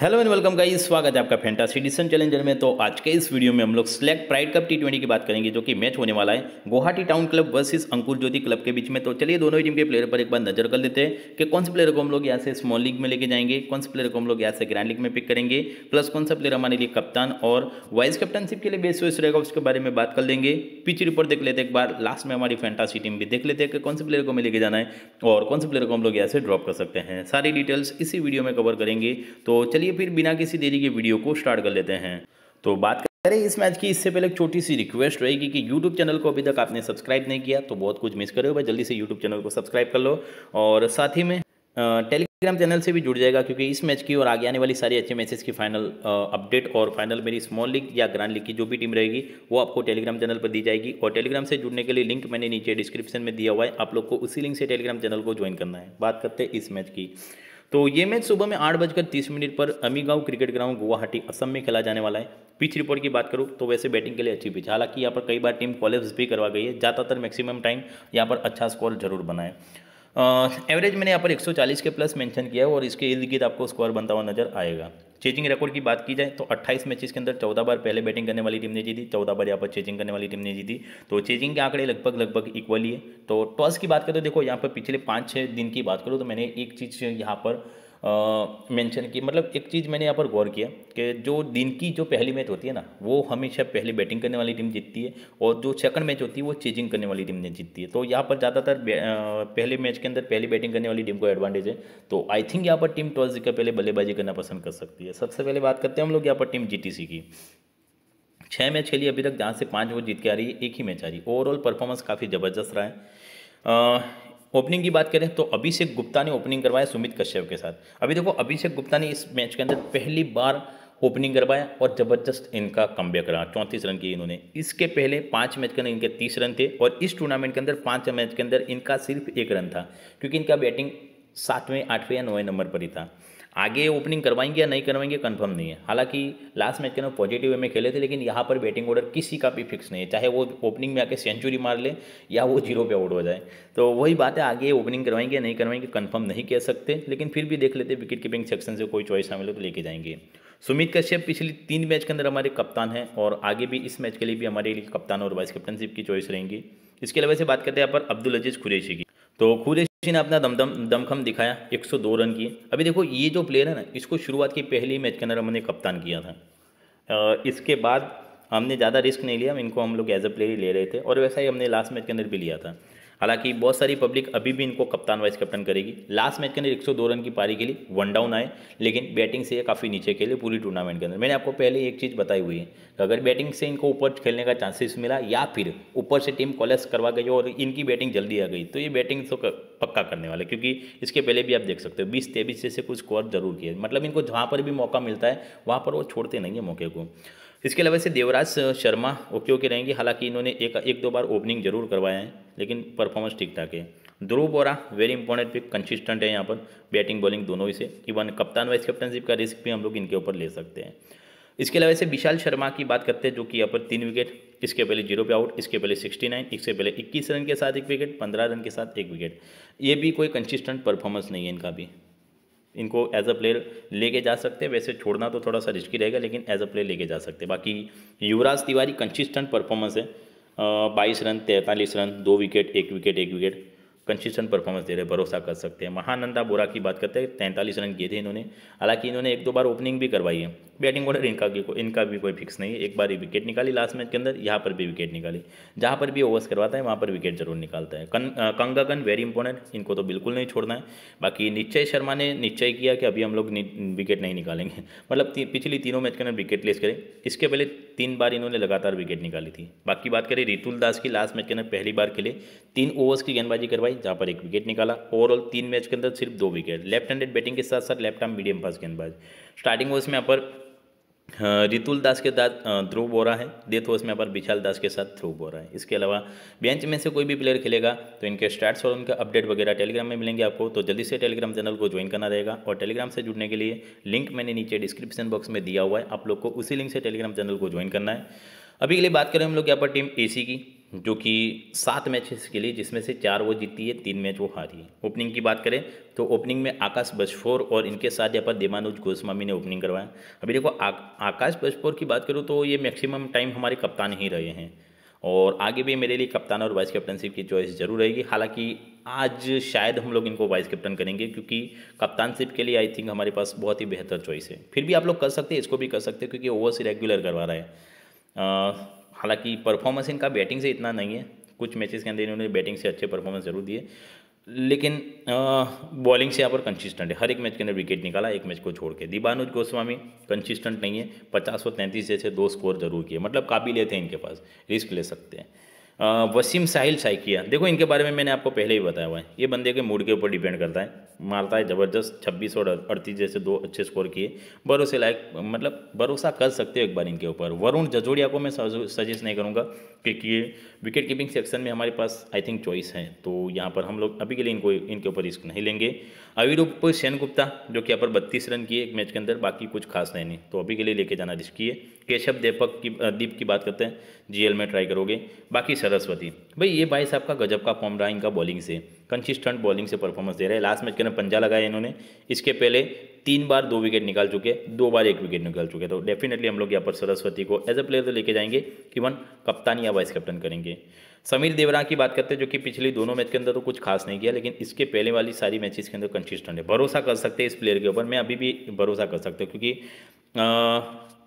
hello and welcome guys स्वागत है आपका फैंटासी डिसन चैलेंजर में तो आज के इस वीडियो में हम लोग select pride cup T twenty की बात करेंगे जो कि मैच होने वाला है Guwahati town club versus Ankur Jyoti club के बीच में तो चलिए दोनों ही टीम के प्लेयर पर एक बार नजर कर लेते हैं कि कौन से प्लेयर को हम लोग यहाँ से स्मॉल लीग में लेके जाएंगे कौन से प्लेयर को हम लोग यहाँ से ग्रैंड लीग में पिक करेंगे प्लस कौन सा प्लेयर हमारे लिए कप्तान और वाइस कप्टनशिप के लिए बेस्ट वेस्ट रहेगा उसके बारे में बात कर लेंगे पिच रिपोर्ट देख लेते एक बार लास्ट में हमारी फैंटासी टीम भी देख लेते हैं कि कौन से प्लेयर को हमें लेके जाना है और कौन से प्लेयर को हम लोग यहाँ से ड्रॉप कर सकते हैं सारी डिटेल्स इसी वीडियो में कवर करेंगे तो चलिए चलिए फिर बिना किसी देरी के वीडियो को स्टार्ट कर लेते हैं तो बात करें इस मैच की इससे पहले एक छोटी सी रिक्वेस्ट रहेगी कि यूट्यूब चैनल को अभी तक आपने सब्सक्राइब नहीं किया तो बहुत कुछ मिस करे हो भाई जल्दी से यूट्यूब चैनल को सब्सक्राइब कर लो और साथ ही में टेलीग्राम चैनल से भी जुड़ जाएगा क्योंकि इस मैच की और आगे आने वाली सारी अच्छे मैचेस की फाइनल अपडेट और फाइनल मेरी स्मॉल लीग या ग्रांड लीग की जो भी टीम रहेगी वो आपको टेलीग्राम चैनल पर दी जाएगी और टेलीग्राम से जुड़ने के लिए लिंक मैंने नीचे डिस्क्रिप्शन में दिया हुआ है आप लोग को उसी लिंक से टेलीग्राम चैनल को ज्वाइन करना है बात करते हैं इस मैच की तो ये मैच सुबह में आठ बजकर तीस मिनट पर अमीगांव क्रिकेट ग्राउंड गुवाहाटी असम में खेला जाने वाला है पिच रिपोर्ट की बात करूँ तो वैसे बैटिंग के लिए अच्छी पिच हालांकि यहाँ पर कई बार टीम कॉलेज भी करवा गई है ज़्यादातर मैक्सिमम टाइम यहाँ पर अच्छा स्कोर जरूर बनाए एवरेज मैंने यहाँ पर 140 के प्लस मेंशन किया है और इसके इर्द गिर्द आपको स्कोर बनता हुआ नजर आएगा चेजिंग रिकॉर्ड की बात की जाए तो 28 मैचेस के अंदर 14 बार पहले बैटिंग करने वाली टीम ने जीती 14 बार यहाँ पर चेजिंग करने वाली टीम ने जीती तो चेजिंग के आंकड़े लगभग लगभग इक्वली है तो टॉस की बात करें तो देखो यहाँ पर पिछले पाँच छः दिन की बात करूँ तो मैंने एक चीज़ यहाँ पर मेंशन की मतलब एक चीज़ मैंने यहाँ पर गौर किया कि जो दिन की जो पहली मैच होती है ना वो हमेशा पहली बैटिंग करने वाली टीम जीतती है और जो सेकंड मैच होती है वो चेजिंग करने वाली टीम ने जीतती है तो यहाँ पर ज़्यादातर पहले मैच के अंदर पहली बैटिंग करने वाली टीम को एडवांटेज है तो आई थिंक यहाँ पर टीम टॉस जीतकर पहले बल्लेबाजी करना पसंद कर सकती है सबसे पहले बात करते हैं हम लोग यहाँ पर टीम जी की छः मैच खेली अभी तक जहाँ से पाँच वो जीत के आ रही है एक ही मैच आ रही है ओवरऑल परफॉर्मेंस काफ़ी ज़बरदस्त रहा है ओपनिंग की बात करें तो अभिषेक गुप्ता ने ओपनिंग करवाया सुमित कश्यप के साथ अभी देखो अभिषेक गुप्ता ने इस मैच के अंदर पहली बार ओपनिंग करवाया और ज़बरदस्त इनका कम बैक रहा चौंतीस रन किए इन्होंने इसके पहले पाँच मैच के अंदर इनके तीस रन थे और इस टूर्नामेंट के अंदर पाँच मैच के अंदर इनका सिर्फ एक रन था क्योंकि इनका बैटिंग सातवें आठवें या नौवें नंबर पर ही था आगे ओपनिंग करवाएंगे या नहीं करवाएंगे कंफर्म नहीं है हालांकि लास्ट मैच के अंदर पॉजिटिव वे में खेले थे लेकिन यहाँ पर बैटिंग ऑर्डर किसी का भी फिक्स नहीं है चाहे वो ओपनिंग में आके सेंचुरी मार ले या वो जीरो पे आउट हो जाए तो वही बात है आगे ओपनिंग करवाएंगे या नहीं करवाएंगे कन्फर्म नहीं कह सकते लेकिन फिर भी देख लेते विकेट कीपिंग सेक्शन से कोई चॉइस हमें तो लेके जाएंगे सुमित कश्यप पिछली तीन मैच के अंदर हमारे कप्तान हैं और आगे भी इस मैच के लिए भी हमारे लिए कप्तान और वाइस कैप्टनशिप की चॉइस रहेंगी इसके अलावा से बात करते हैं यहाँ पर अब्दुल अजीज़ खुरेशी की तो खुरे किसी ने अपना दमदम दमखम दिखाया 102 रन किए अभी देखो ये जो प्लेयर है ना इसको शुरुआत की पहली मैच के अंदर हमने कप्तान किया था इसके बाद हमने ज़्यादा रिस्क नहीं लिया इनको हम लोग एज अ प्लेयर ही ले रहे थे और वैसा ही हमने लास्ट मैच के अंदर भी लिया था हालांकि बहुत सारी पब्लिक अभी भी इनको कप्तान वाइस कैप्टन करेगी लास्ट मैच के अंदर एक रन की पारी के लिए वन डाउन आए लेकिन बैटिंग से ये काफ़ी नीचे खेले पूरी टूर्नामेंट के अंदर मैंने आपको पहले एक चीज़ बताई हुई है अगर बैटिंग से इनको ऊपर खेलने का चांसेस मिला या फिर ऊपर से टीम कॉलेस करवा गई और इनकी बैटिंग जल्दी आ गई तो ये बैटिंग तो पक्का करने वाले क्योंकि इसके पहले भी आप देख सकते हो बीस तेबीस जैसे कुछ स्कोर जरूर किए मतलब इनको जहाँ पर भी मौका मिलता है वहाँ पर वो छोड़ते नहीं है मौके को इसके अलावा से देवराज शर्मा ओके ओके रहेंगे हालांकि इन्होंने एक एक दो बार ओपनिंग जरूर करवाया है लेकिन परफॉर्मेंस ठीक ठाक है Dhruv Bora very important pick consistent है यहाँ पर बैटिंग बॉलिंग दोनों ही से इवन कप्तान वाइस कैप्टनशिप का रिस्क भी हम लोग इनके ऊपर ले सकते हैं इसके अलावा से विशाल शर्मा की बात करते हैं जो कि यहाँ पर तीन विकेट इसके पहले जीरो पे आउट इसके पहले सिक्सटी नाइन इसके पहले इक्कीस रन के साथ एक विकेट पंद्रह रन के साथ एक विकेट ये भी कोई कंसिस्टेंट परफॉर्मेंस नहीं है इनका भी इनको एज अ प्लेयर लेके जा सकते हैं वैसे छोड़ना तो थोड़ा सा रिस्की रहेगा लेकिन एज अ प्लेयर लेके जा सकते हैं बाकी युवराज तिवारी कंसिस्टेंट परफॉर्मेंस है बाईस रन तैंतालीस रन दो विकेट एक विकेट एक विकेट कंसिस्टेंट परफॉर्मेंस दे रहे भरोसा कर सकते हैं महानंदा बोरा की बात करते हैं तैंतालीस रन किए थे इन्होंने हालांकि इन्होंने एक दो बार ओपनिंग भी करवाई है बैटिंग ऑर्डर इनका इनका भी कोई फिक्स नहीं है एक बार ही विकेट निकाली लास्ट मैच के अंदर यहाँ पर भी विकेट निकाली जहाँ पर भी ओवर्स करवाता है वहाँ पर विकेट जरूर निकालता है कंगागन वेरी इंपॉर्टेंट इनको तो बिल्कुल नहीं छोड़ना है बाकी निश्चय शर्मा ने निश्चय किया कि अभी हम लोग विकेट नहीं निकालेंगे मतलब पिछली तीनों मैच के अंदर विकेट लेस करें इसके पहले तीन बार इन्होंने लगातार विकेट निकाली थी बाकी बात करें रितुल दास की लास्ट मैच के अंदर पहली बार खेले तीन ओवर्स की गेंदबाजी करवाई जहाँ पर एक विकेट निकाला ओवरऑल तीन मैच के अंदर सिर्फ दो विकेट लेफ्ट हैंडेड बैटिंग के साथ साथ लेफ्ट आर्म मीडियम फास्ट गेंदबाज स्टार्टिंग ओवर्स में यहाँ पर हाँ, रितुल दास के साथ ध्रुव बोरा है डेथ ओवर्स तो में पर विशाल दास के साथ ध्रुव बोरा है इसके अलावा बेंच में से कोई भी प्लेयर खेलेगा तो इनके स्टार्ट्स और उनके अपडेट वगैरह टेलीग्राम में मिलेंगे आपको तो जल्दी से टेलीग्राम चैनल को ज्वाइन करना रहेगा और टेलीग्राम से जुड़ने के लिए लिंक मैंने नीचे डिस्क्रिप्शन बॉक्स में दिया हुआ है आप लोग को उसी लिंक से टेलीग्राम चैनल को ज्वाइन करना है अभी के लिए बात करें हम लोग यहाँ पर टीम ए की जो कि सात मैचेस के लिए जिसमें से चार वो जीती है तीन मैच वो हारी है ओपनिंग की बात करें तो ओपनिंग में आकाश बशफोर और इनके साथ यहाँ पर देवानुज गोस्वामी ने ओपनिंग करवाया अभी देखो आ, आकाश बशफोर की बात करूँ तो ये मैक्सिमम टाइम हमारे कप्तान ही रहे हैं और आगे भी मेरे लिए कप्तान और वाइस कैप्टनशिप की चॉइस जरूर रहेगी हालांकि आज शायद हम लोग इनको वाइस कैप्टन करेंगे क्योंकि कप्तानशिप के लिए आई थिंक हमारे पास बहुत ही बेहतर चॉइस है फिर भी आप लोग कर सकते हैं इसको भी कर सकते हैं क्योंकि ओवर्स रेगुलर करवा रहा है आ, हालांकि परफॉर्मेंस इनका बैटिंग से इतना नहीं है कुछ मैचेस के अंदर इन्होंने बैटिंग से अच्छे परफॉर्मेंस जरूर दिए लेकिन बॉलिंग से यहाँ पर कंसिस्टेंट है हर एक मैच के अंदर विकेट निकाला एक मैच को छोड़ के दीबानुज गोस्वामी कंसिस्टेंट नहीं है पचास और तैंतीस जैसे दो स्कोर जरूर किए मतलब काबिलियत है इनके पास रिस्क ले सकते हैं वसीम साहिल साइकिया देखो इनके बारे में मैंने आपको पहले ही बताया हुआ है ये बंदे के मूड के ऊपर डिपेंड करता है मारता है ज़बरदस्त छब्बीस और अड़तीस जैसे दो अच्छे स्कोर किए भरोसे लायक मतलब भरोसा कर सकते हो एक बार इनके ऊपर वरुण जजोड़िया को मैं सजेस्ट नहीं करूँगा क्योंकि ये विकेट कीपिंग सेक्शन में हमारे पास आई थिंक चॉइस है तो यहाँ पर हम लोग अभी के लिए इनको इनके ऊपर रिस्क नहीं लेंगे अविरूप सेनगुप्ता जो कि यहाँ पर बत्तीस रन किए एक मैच के अंदर बाकी कुछ खास नहीं नहीं तो अभी के लिए लेके जाना रिस्की है केशव दीपक की दीप की बात करते हैं जीएल में ट्राई करोगे बाकी सरस्वती भाई ये साहब आपका गजब का फॉर्म रहा इनका बॉलिंग से कंसिस्टेंट बॉलिंग से परफॉर्मेंस दे रहे हैं लास्ट मैच के अंदर पंजा लगाया इन्होंने इसके पहले तीन बार दो विकेट निकाल चुके दो बार एक विकेट निकाल चुके तो डेफिनेटली हम लोग यहाँ पर सरस्वती को एज ए प्लेयर तो लेके जाएंगे इवन कप्तान या वाइस कैप्टन करेंगे समीर देवरा की बात करते हैं जो कि पिछली दोनों मैच के अंदर तो कुछ खास नहीं किया लेकिन इसके पहले वाली सारी मैचेस के अंदर कंसिस्टेंट है भरोसा कर सकते हैं इस प्लेयर के ऊपर मैं अभी भी भरोसा कर सकता हूँ क्योंकि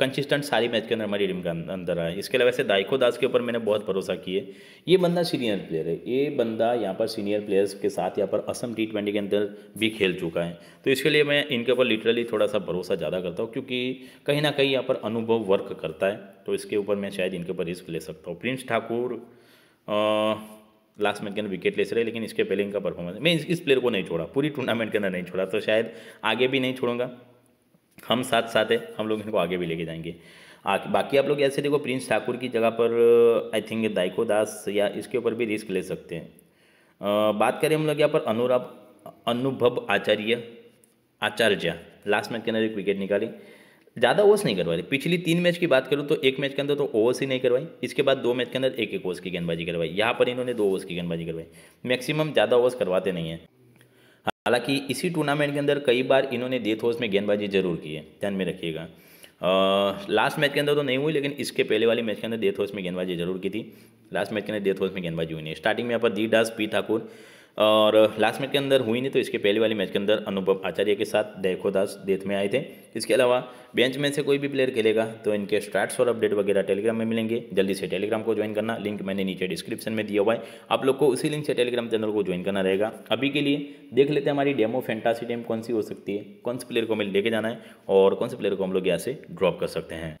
कंसिस्टेंट सारी मैच के अंदर हमारी टीम के अं-, अंदर आए इसके अलावा वैसे दाइको दास के ऊपर मैंने बहुत भरोसा किए ये बंदा सीनियर प्लेयर है ये बंदा यहाँ पर सीनियर प्लेयर्स के साथ यहाँ पर असम टी ट्वेंटी के अंदर भी खेल चुका है तो इसके लिए मैं इनके ऊपर लिटरली थोड़ा सा भरोसा ज़्यादा करता हूँ क्योंकि कहीं ना कहीं यहाँ पर अनुभव वर्क करता है तो इसके ऊपर मैं शायद इनके ऊपर रिस्क ले सकता हूँ प्रिंस ठाकुर लास्ट मैच के अंदर विकेट ले रहे लेकिन इसके पहले इनका परफॉर्मेंस मैं इस, प्लेयर को नहीं छोड़ा पूरी टूर्नामेंट के अंदर नहीं छोड़ा तो शायद आगे भी नहीं छोड़ूंगा हम साथ साथ है हम लोग इनको आगे भी लेके जाएंगे बाकी आप लोग ऐसे देखो प्रिंस ठाकुर की जगह पर आई थिंक दाइको दास या इसके ऊपर भी रिस्क ले सकते हैं बात करें हम लोग यहाँ पर अनुराब अनुभव आचार्य आचार्य लास्ट मैच के अंदर एक विकेट निकाली ज़्यादा ओवर्स नहीं करवा रही पिछली तीन मैच की बात करूँ तो एक मैच के अंदर तो ओवर्स ही नहीं करवाई इसके बाद दो मैच के अंदर एक एक ओवर्स की गेंदबाजी करवाई यहाँ पर इन्होंने दो ओवर्स की गेंदबाजी करवाई मैक्सिमम ज़्यादा ओवर्स करवाते नहीं है हालांकि इसी टूर्नामेंट के अंदर कई बार इन्होंने डेथ ओवर्स में गेंदबाजी जरूर की है ध्यान में रखिएगा लास्ट मैच के अंदर तो नहीं हुई लेकिन इसके पहले वाली मैच के अंदर डेथ ओवर्स में गेंदबाजी जरूर की थी लास्ट मैच के अंदर डेथ ओवर्स में गेंदबाजी हुई नहीं स्टार्टिंग में यहाँ पर दी डास पी ठाकुर और लास्ट मैच के अंदर हुई नहीं तो इसके पहले वाले मैच के अंदर अनुभव आचार्य के साथ देखो दास डेथ में आए थे इसके अलावा बेंच में से कोई भी प्लेयर खेलेगा तो इनके स्टार्ट्स और अपडेट वगैरह टेलीग्राम में मिलेंगे जल्दी से टेलीग्राम को ज्वाइन करना लिंक मैंने नीचे डिस्क्रिप्शन में दिया हुआ है आप लोग को उसी लिंक से टेलीग्राम चैनल को ज्वाइन करना रहेगा अभी के लिए देख लेते हैं हमारी डेमो फेंटासी टीम कौन सी हो सकती है कौन से प्लेयर को हमें लेके जाना है और कौन से प्लेयर को हम लोग यहाँ से ड्रॉप कर सकते हैं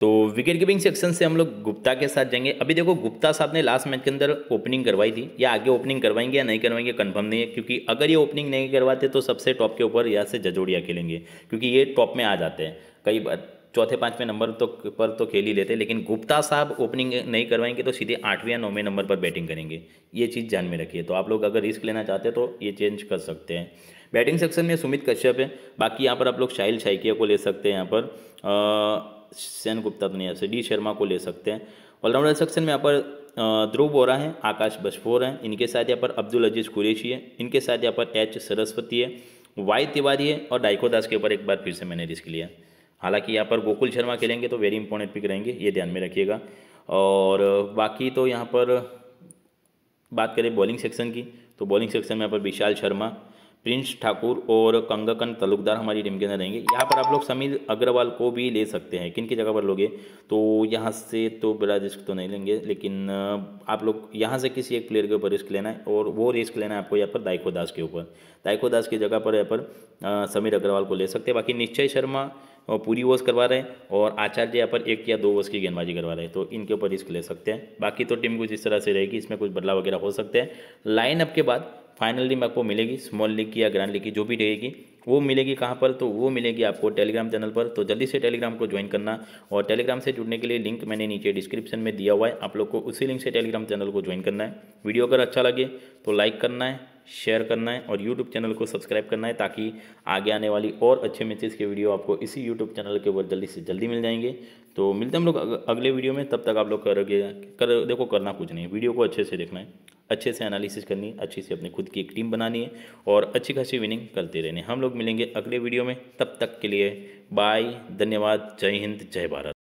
तो विकेट कीपिंग सेक्शन से हम लोग गुप्ता के साथ जाएंगे अभी देखो गुप्ता साहब ने लास्ट मैच के अंदर ओपनिंग करवाई थी या आगे ओपनिंग करवाएंगे या नहीं करवाएंगे कंफर्म नहीं है क्योंकि अगर ये ओपनिंग नहीं करवाते तो सबसे टॉप के ऊपर यहाँ से जजोड़िया खेलेंगे क्योंकि ये टॉप में आ जाते हैं कई बार चौथे पाँचवें नंबर तो पर तो खेल ही लेते हैं लेकिन गुप्ता साहब ओपनिंग नहीं करवाएंगे तो सीधे आठवें या नौवें नंबर पर बैटिंग करेंगे ये चीज़ ध्यान में रखिए तो आप लोग अगर रिस्क लेना चाहते हैं तो ये चेंज कर सकते हैं बैटिंग सेक्शन में सुमित कश्यप है बाकी यहाँ पर आप लोग शाहिल शाइकिया को ले सकते हैं यहाँ पर सेन गुप्ता तो नहीं है डी शर्मा को ले सकते हैं ऑलराउंडर सेक्शन में यहाँ पर ध्रुव बोरा है आकाश बशफोर हैं इनके साथ यहाँ पर अब्दुल अजीज़ कुरेशी है इनके साथ यहाँ पर एच सरस्वती है वाई तिवारी है और डाइको दास के ऊपर एक बार फिर से मैंने रिस्क लिया हालांकि यहाँ पर गोकुल शर्मा खेलेंगे तो वेरी इंपॉर्टेंट पिक रहेंगे ये ध्यान में रखिएगा और बाकी तो यहाँ पर बात करें बॉलिंग सेक्शन की तो बॉलिंग सेक्शन में यहाँ पर विशाल शर्मा प्रिंस ठाकुर और कंगकन तलुकदार हमारी टीम के अंदर रहेंगे यहाँ पर आप लोग समीर अग्रवाल को भी ले सकते हैं किन की जगह पर लोगे तो यहाँ से तो बड़ा रिस्क तो नहीं लेंगे लेकिन आप लोग यहाँ से किसी एक प्लेयर के ऊपर रिस्क लेना है और वो रिस्क लेना है आपको यहाँ पर दाइको दास के ऊपर दाइको दास की जगह पर यहाँ पर समीर अग्रवाल को ले सकते हैं बाकी निश्चय शर्मा पूरी ओवर्स करवा रहे हैं और आचार्य यहाँ पर एक या दो ओवर्स की गेंदबाजी करवा रहे हैं तो इनके ऊपर रिस्क ले सकते हैं बाकी तो टीम कुछ इस तरह से रहेगी इसमें कुछ बदलाव वगैरह हो सकते हैं लाइनअप के बाद फाइनल लिंक आपको मिलेगी स्मॉल लिंक या ग्रैंड लिंक की जो भी रहेगी वो मिलेगी कहाँ पर तो वो मिलेगी आपको टेलीग्राम चैनल पर तो जल्दी से टेलीग्राम को ज्वाइन करना और टेलीग्राम से जुड़ने के लिए लिंक मैंने नीचे डिस्क्रिप्शन में दिया हुआ है आप लोग को उसी लिंक से टेलीग्राम चैनल को ज्वाइन करना है वीडियो अगर अच्छा लगे तो लाइक करना है शेयर करना है और यूट्यूब चैनल को सब्सक्राइब करना है ताकि आगे आने वाली और अच्छे मैचेस के वीडियो आपको इसी यूट्यूब चैनल के ऊपर जल्दी से जल्दी मिल जाएंगे तो मिलते हम लोग अगले वीडियो में तब तक आप लोग करोगे कर देखो करना कुछ नहीं वीडियो को अच्छे से देखना है अच्छे से एनालिसिस करनी है अच्छी से अपनी खुद की एक टीम बनानी है और अच्छी खासी विनिंग करते रहने हम लोग मिलेंगे अगले वीडियो में तब तक के लिए बाय धन्यवाद जय हिंद जय भारत